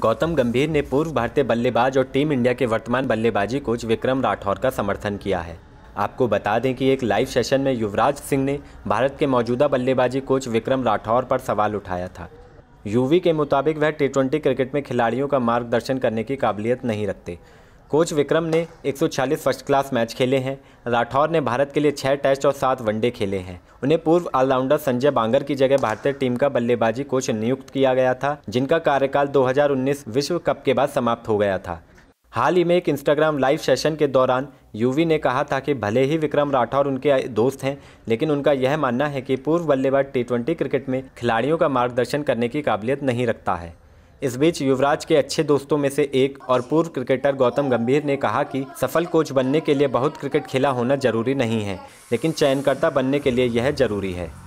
गौतम गंभीर ने पूर्व भारतीय बल्लेबाज और टीम इंडिया के वर्तमान बल्लेबाजी कोच विक्रम राठौर का समर्थन किया है आपको बता दें कि एक लाइव सेशन में युवराज सिंह ने भारत के मौजूदा बल्लेबाजी कोच विक्रम राठौर पर सवाल उठाया था यूवी के मुताबिक वह टी क्रिकेट में खिलाड़ियों का मार्गदर्शन करने की काबिलियत नहीं रखते कोच विक्रम ने 140 फर्स्ट क्लास मैच खेले हैं राठौर ने भारत के लिए छः टेस्ट और सात वनडे खेले हैं उन्हें पूर्व ऑलराउंडर संजय बांगर की जगह भारतीय टीम का बल्लेबाजी कोच नियुक्त किया गया था जिनका कार्यकाल 2019 विश्व कप के बाद समाप्त हो गया था हाल ही में एक इंस्टाग्राम लाइव सेशन के दौरान यूवी ने कहा था कि भले ही विक्रम राठौर उनके दोस्त हैं लेकिन उनका यह मानना है कि पूर्व बल्लेबाज टी क्रिकेट में खिलाड़ियों का मार्गदर्शन करने की काबिलियत नहीं रखता है इस बीच युवराज के अच्छे दोस्तों में से एक और पूर्व क्रिकेटर गौतम गंभीर ने कहा कि सफल कोच बनने के लिए बहुत क्रिकेट खेला होना जरूरी नहीं है लेकिन चयनकर्ता बनने के लिए यह जरूरी है